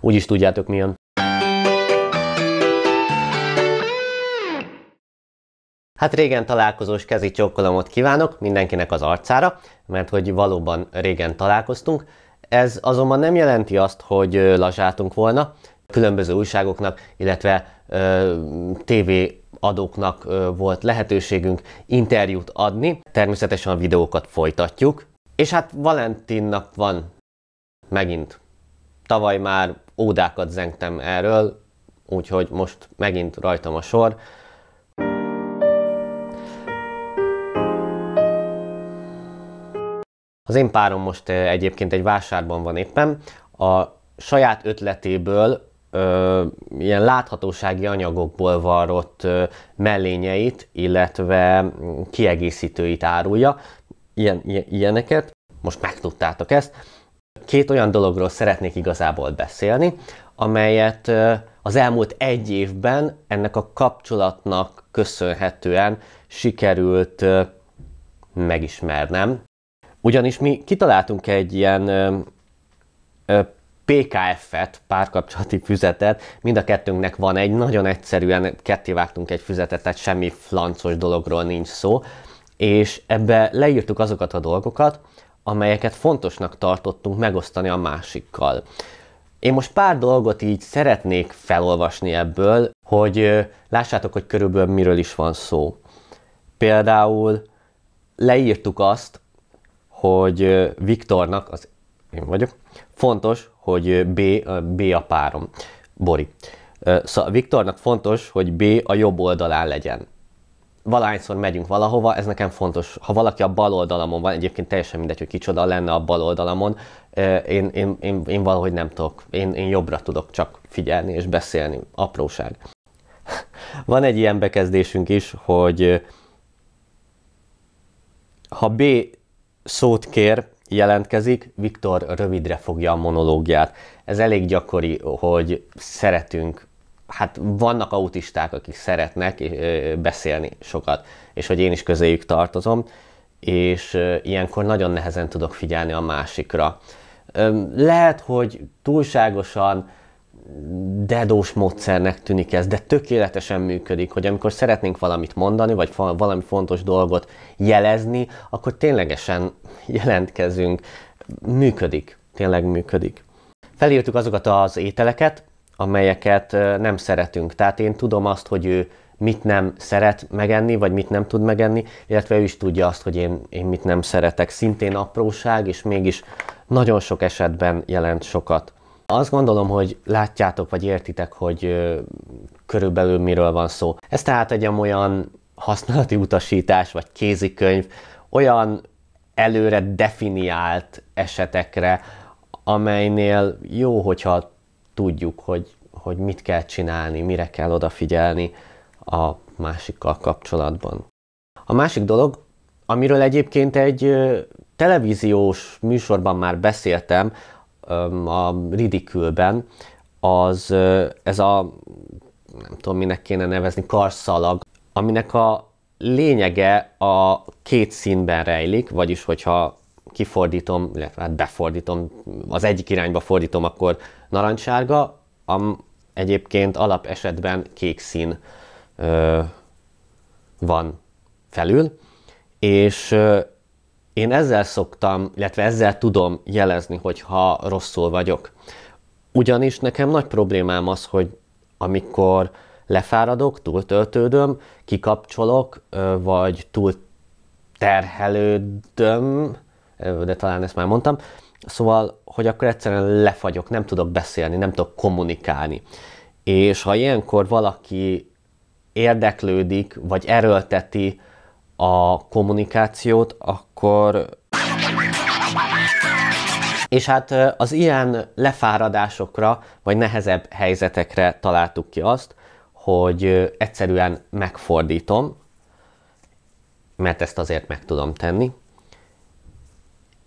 úgyis tudjátok milyen. Hát régen találkozós kezi csokkolomot kívánok mindenkinek az arcára, mert hogy valóban régen találkoztunk. Ez azonban nem jelenti azt, hogy lazsáltunk volna. Különböző újságoknak, illetve ö, TV adóknak ö, volt lehetőségünk interjút adni. Természetesen a videókat folytatjuk. És hát Valentinnak van megint. Tavaly már ódákat zengtem erről, úgyhogy most megint rajtam a sor. Az én párom most egyébként egy vásárban van éppen. A saját ötletéből ö, ilyen láthatósági anyagokból varrott ö, mellényeit, illetve mm, kiegészítőit árulja. Ilyen, ilyeneket. Most megtudtátok ezt. Két olyan dologról szeretnék igazából beszélni, amelyet az elmúlt egy évben ennek a kapcsolatnak köszönhetően sikerült megismernem. Ugyanis mi kitaláltunk egy ilyen PKF-et, párkapcsolati füzetet, mind a kettőnknek van egy, nagyon egyszerűen kettévágtunk egy füzetet, tehát semmi flancos dologról nincs szó, és ebbe leírtuk azokat a dolgokat, amelyeket fontosnak tartottunk megosztani a másikkal. Én most pár dolgot így szeretnék felolvasni ebből, hogy lássátok, hogy körülbelül miről is van szó. Például leírtuk azt, hogy Viktornak, az én vagyok, fontos, hogy B, B a párom, Bori. Szóval Viktornak fontos, hogy B a jobb oldalán legyen valahányszor megyünk valahova, ez nekem fontos. Ha valaki a bal oldalamon van, egyébként teljesen mindegy, hogy kicsoda lenne a bal oldalamon, én, én, én, én valahogy nem tudok. Én, én jobbra tudok csak figyelni és beszélni. Apróság. Van egy ilyen bekezdésünk is, hogy ha B szót kér, jelentkezik, Viktor rövidre fogja a monológiát. Ez elég gyakori, hogy szeretünk hát vannak autisták, akik szeretnek eh, beszélni sokat, és hogy én is közéjük tartozom, és eh, ilyenkor nagyon nehezen tudok figyelni a másikra. Lehet, hogy túlságosan dedós módszernek tűnik ez, de tökéletesen működik, hogy amikor szeretnénk valamit mondani, vagy valami fontos dolgot jelezni, akkor ténylegesen jelentkezünk. Működik, tényleg működik. Felírtuk azokat az ételeket, amelyeket nem szeretünk. Tehát én tudom azt, hogy ő mit nem szeret megenni, vagy mit nem tud megenni, illetve ő is tudja azt, hogy én, én mit nem szeretek. Szintén apróság, és mégis nagyon sok esetben jelent sokat. Azt gondolom, hogy látjátok, vagy értitek, hogy ö, körülbelül miről van szó. Ez tehát egy olyan használati utasítás, vagy kézikönyv, olyan előre definiált esetekre, amelynél jó, hogyha tudjuk, hogy, hogy mit kell csinálni, mire kell odafigyelni a másikkal kapcsolatban. A másik dolog, amiről egyébként egy televíziós műsorban már beszéltem, a Ridikülben, az ez a, nem tudom minek kéne nevezni, karszalag, aminek a lényege a két színben rejlik, vagyis hogyha kifordítom, illetve hát befordítom, az egyik irányba fordítom, akkor narancssárga, am egyébként alap esetben kék szín ö, van felül, és ö, én ezzel szoktam, illetve ezzel tudom jelezni, hogyha rosszul vagyok. Ugyanis nekem nagy problémám az, hogy amikor lefáradok, túltöltődöm, kikapcsolok, vagy túl terhelődöm, de talán ezt már mondtam. Szóval, hogy akkor egyszerűen lefagyok, nem tudok beszélni, nem tudok kommunikálni. És ha ilyenkor valaki érdeklődik, vagy erőlteti a kommunikációt, akkor... És hát az ilyen lefáradásokra, vagy nehezebb helyzetekre találtuk ki azt, hogy egyszerűen megfordítom, mert ezt azért meg tudom tenni,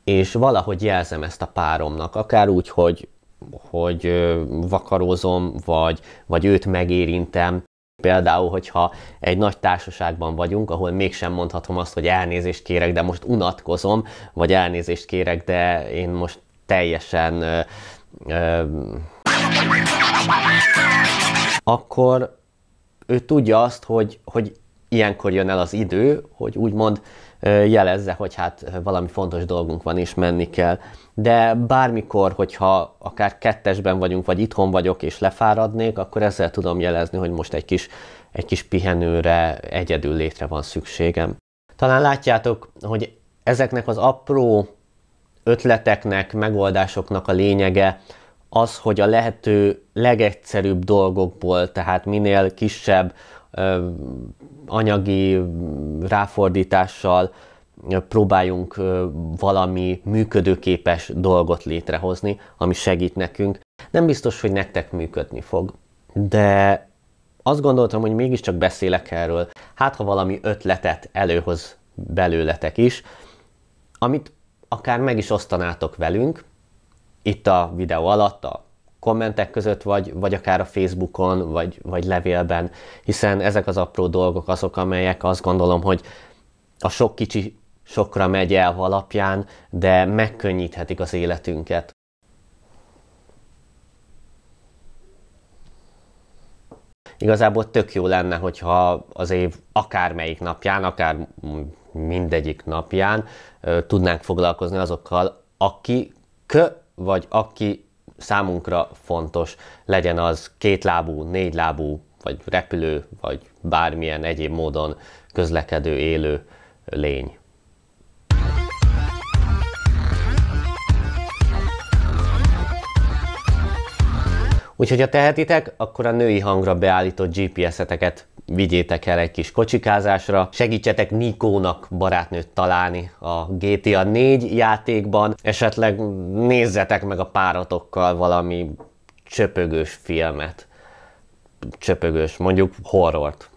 és valahogy jelzem ezt a páromnak, akár úgy, hogy, hogy vakarózom, vagy, vagy őt megérintem. Például, hogyha egy nagy társaságban vagyunk, ahol mégsem mondhatom azt, hogy elnézést kérek, de most unatkozom, vagy elnézést kérek, de én most teljesen... Ö, ö, akkor ő tudja azt, hogy, hogy ilyenkor jön el az idő, hogy úgymond jelezze, hogy hát valami fontos dolgunk van és menni kell. De bármikor, hogyha akár kettesben vagyunk, vagy itthon vagyok és lefáradnék, akkor ezzel tudom jelezni, hogy most egy kis, egy kis pihenőre, egyedül létre van szükségem. Talán látjátok, hogy ezeknek az apró ötleteknek, megoldásoknak a lényege az, hogy a lehető legegyszerűbb dolgokból, tehát minél kisebb anyagi ráfordítással próbáljunk valami működőképes dolgot létrehozni, ami segít nekünk. Nem biztos, hogy nektek működni fog, de azt gondoltam, hogy mégiscsak beszélek erről. Hát, ha valami ötletet előhoz belőletek is, amit akár meg is osztanátok velünk, itt a videó alatt a kommentek között, vagy, vagy akár a Facebookon, vagy, vagy levélben, hiszen ezek az apró dolgok azok, amelyek azt gondolom, hogy a sok kicsi sokra megy el alapján, de megkönnyíthetik az életünket. Igazából tök jó lenne, hogyha az év akármelyik napján, akár mindegyik napján tudnánk foglalkozni azokkal, aki kö vagy aki számunkra fontos, legyen az kétlábú, négylábú, vagy repülő, vagy bármilyen egyéb módon közlekedő, élő lény. Úgyhogy ha tehetitek, akkor a női hangra beállított GPS-eteket vigyétek el egy kis kocsikázásra, segítsetek Nikónak barátnőt találni a GTA 4 játékban, esetleg nézzetek meg a páratokkal valami csöpögős filmet, csöpögős, mondjuk horrort